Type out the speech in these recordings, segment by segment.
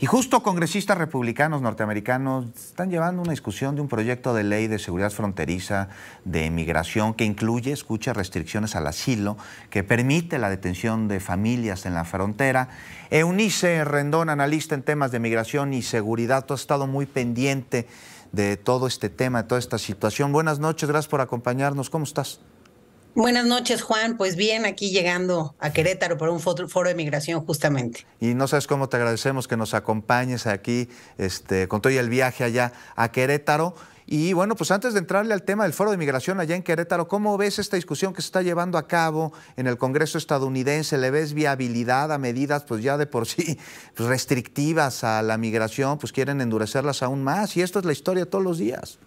Y justo congresistas republicanos norteamericanos están llevando una discusión de un proyecto de ley de seguridad fronteriza, de migración, que incluye, escucha, restricciones al asilo, que permite la detención de familias en la frontera. Eunice Rendón, analista en temas de migración y seguridad, tú has estado muy pendiente de todo este tema, de toda esta situación. Buenas noches, gracias por acompañarnos. ¿Cómo estás? Buenas noches, Juan. Pues bien, aquí llegando a Querétaro por un foro de migración justamente. Y no sabes cómo te agradecemos que nos acompañes aquí este, con todo el viaje allá a Querétaro. Y bueno, pues antes de entrarle al tema del foro de migración allá en Querétaro, ¿cómo ves esta discusión que se está llevando a cabo en el Congreso estadounidense? ¿Le ves viabilidad a medidas pues ya de por sí pues, restrictivas a la migración? Pues quieren endurecerlas aún más y esto es la historia todos los días.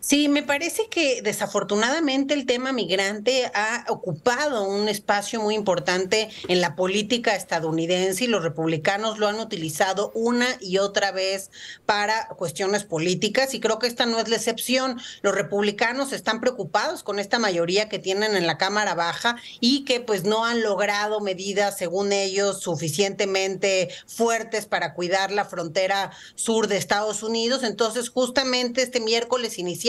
Sí, me parece que desafortunadamente el tema migrante ha ocupado un espacio muy importante en la política estadounidense y los republicanos lo han utilizado una y otra vez para cuestiones políticas y creo que esta no es la excepción. Los republicanos están preocupados con esta mayoría que tienen en la Cámara Baja y que pues no han logrado medidas, según ellos, suficientemente fuertes para cuidar la frontera sur de Estados Unidos. Entonces, justamente este miércoles iniciamos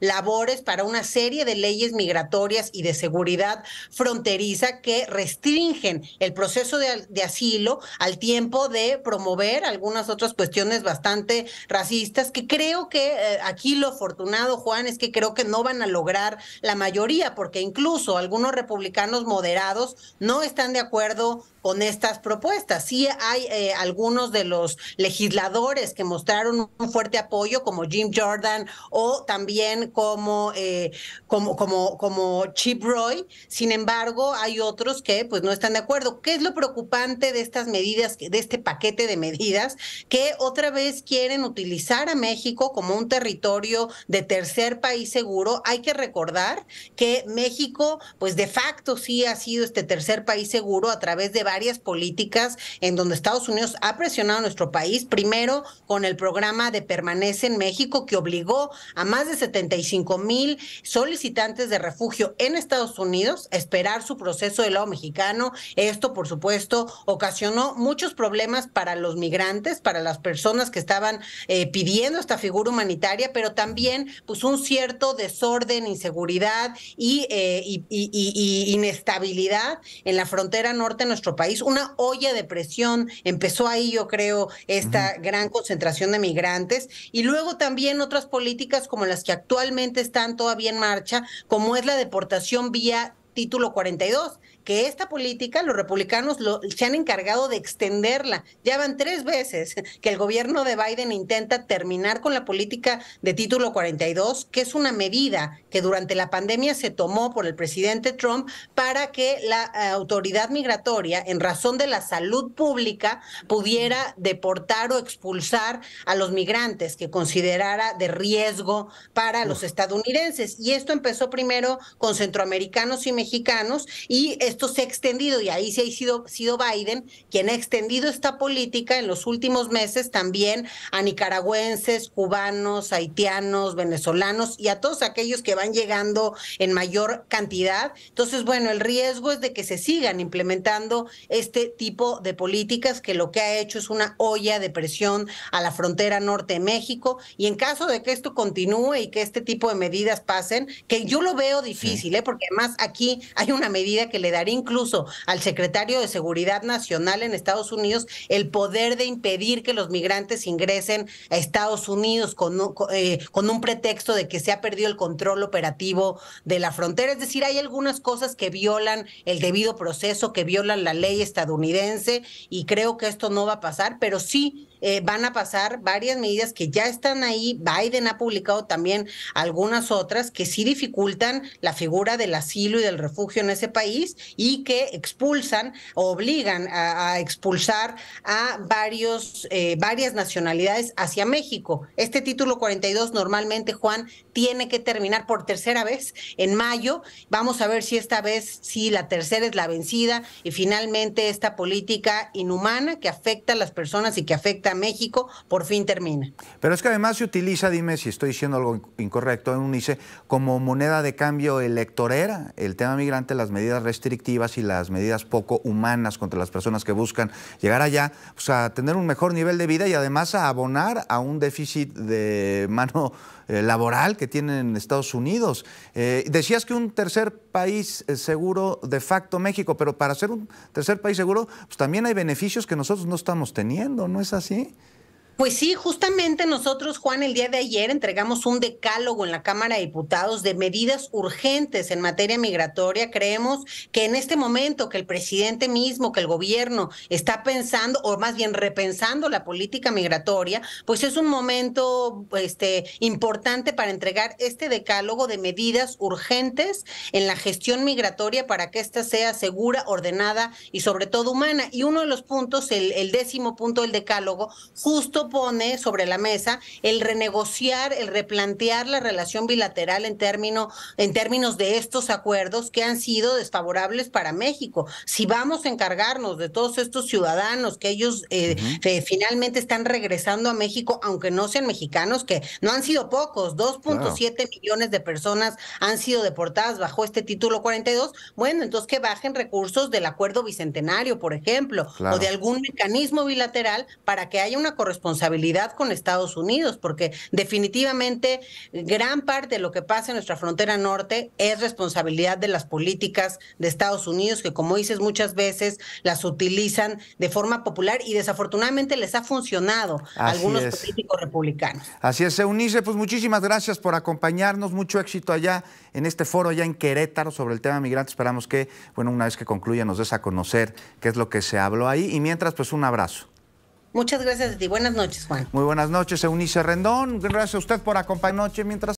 labores para una serie de leyes migratorias y de seguridad fronteriza que restringen el proceso de, asilo al tiempo de promover algunas otras cuestiones bastante racistas que creo que eh, aquí lo afortunado, Juan, es que creo que no van a lograr la mayoría, porque incluso algunos republicanos moderados no están de acuerdo con estas propuestas. Sí hay eh, algunos de los legisladores que mostraron un fuerte apoyo, como Jim Jordan o también como, eh, como, como, como Chip Roy. Sin embargo, hay otros que pues no están de acuerdo. ¿Qué es lo preocupante de estas medidas, de este paquete de medidas, que otra vez quieren utilizar a México como un territorio de tercer país seguro? Hay que recordar que México, pues de facto sí ha sido este tercer país seguro a través de varios áreas políticas en donde Estados Unidos ha presionado a nuestro país, primero con el programa de Permanece en México, que obligó a más de 75 mil solicitantes de refugio en Estados Unidos a esperar su proceso de lado mexicano. Esto, por supuesto, ocasionó muchos problemas para los migrantes, para las personas que estaban eh, pidiendo esta figura humanitaria, pero también pues, un cierto desorden, inseguridad eh, y, y inestabilidad en la frontera norte de nuestro país una olla de presión. Empezó ahí, yo creo, esta gran concentración de migrantes y luego también otras políticas como las que actualmente están todavía en marcha, como es la deportación vía título 42, que esta política los republicanos se han encargado de extenderla. Ya van tres veces que el gobierno de Biden intenta terminar con la política de título 42, que es una medida que durante la pandemia se tomó por el presidente Trump para que la eh, autoridad migratoria, en razón de la salud pública, pudiera deportar o expulsar a los migrantes que considerara de riesgo para los estadounidenses. Y esto empezó primero con centroamericanos y mexicanos mexicanos y esto se ha extendido y ahí sí ha sido, sido Biden quien ha extendido esta política en los últimos meses también a nicaragüenses, cubanos, haitianos, venezolanos y a todos aquellos que van llegando en mayor cantidad. Entonces, bueno, el riesgo es de que se sigan implementando este tipo de políticas que lo que ha hecho es una olla de presión a la frontera norte de México y en caso de que esto continúe y que este tipo de medidas pasen, que yo lo veo difícil, ¿eh? porque además aquí hay una medida que le daría incluso al secretario de Seguridad Nacional en Estados Unidos el poder de impedir que los migrantes ingresen a Estados Unidos con eh, con un pretexto de que se ha perdido el control operativo de la frontera. Es decir, hay algunas cosas que violan el debido proceso, que violan la ley estadounidense y creo que esto no va a pasar, pero sí eh, van a pasar varias medidas que ya están ahí. Biden ha publicado también algunas otras que sí dificultan la figura del asilo y del refugio en ese país y que expulsan o obligan a, expulsar a varios, eh, varias nacionalidades hacia México. Este título 42 normalmente, Juan, tiene que terminar por tercera vez en mayo. Vamos a ver si esta vez, si la tercera es la vencida y finalmente esta política inhumana que afecta a las personas y que afecta a México por fin termina. Pero es que además se utiliza, dime si estoy diciendo algo incorrecto en UNICE, como moneda de cambio electorera el tema migrante, las medidas restrictivas y las medidas poco humanas contra las personas que buscan llegar allá, pues a tener un mejor nivel de vida y además a abonar a un déficit de mano eh, laboral que tienen en Estados Unidos. Eh, decías que un tercer país eh, seguro de facto México, pero para ser un tercer país seguro, pues también hay beneficios que nosotros no estamos teniendo, ¿no es así? Okay. Pues sí, justamente nosotros, Juan, el día de ayer entregamos un decálogo en la Cámara de Diputados de medidas urgentes en materia migratoria. Creemos que en este momento que el presidente mismo, que el gobierno está pensando, o más bien repensando la política migratoria, pues es un momento este, importante para entregar este decálogo de medidas urgentes en la gestión migratoria para que ésta sea segura, ordenada y sobre todo humana. Y uno de los puntos, el, el décimo punto del decálogo, justo pone sobre la mesa el renegociar, el replantear la relación bilateral en, término, en términos de estos acuerdos que han sido desfavorables para México. Si vamos a encargarnos de todos estos ciudadanos que ellos eh, eh, finalmente están regresando a México, aunque no sean mexicanos, que no han sido pocos, 2.7 millones de personas han sido deportadas bajo este título 42, bueno, entonces que bajen recursos del acuerdo bicentenario, por ejemplo, o de algún mecanismo bilateral para que haya una correspondencia responsabilidad con Estados Unidos, porque definitivamente gran parte de lo que pasa en nuestra frontera norte es responsabilidad de las políticas de Estados Unidos, que como dices muchas veces las utilizan de forma popular y desafortunadamente les ha funcionado a algunos políticos republicanos. Así es, Eunice, pues muchísimas gracias por acompañarnos, mucho éxito allá en este foro allá en Querétaro sobre el tema migrante. Esperamos que, bueno, una vez que concluya nos des a conocer qué es lo que se habló ahí y mientras, pues un abrazo. Muchas gracias a ti. Buenas noches, Juan. Muy buenas noches, Eunice Rendón. Gracias a usted por acompañarnos mientras.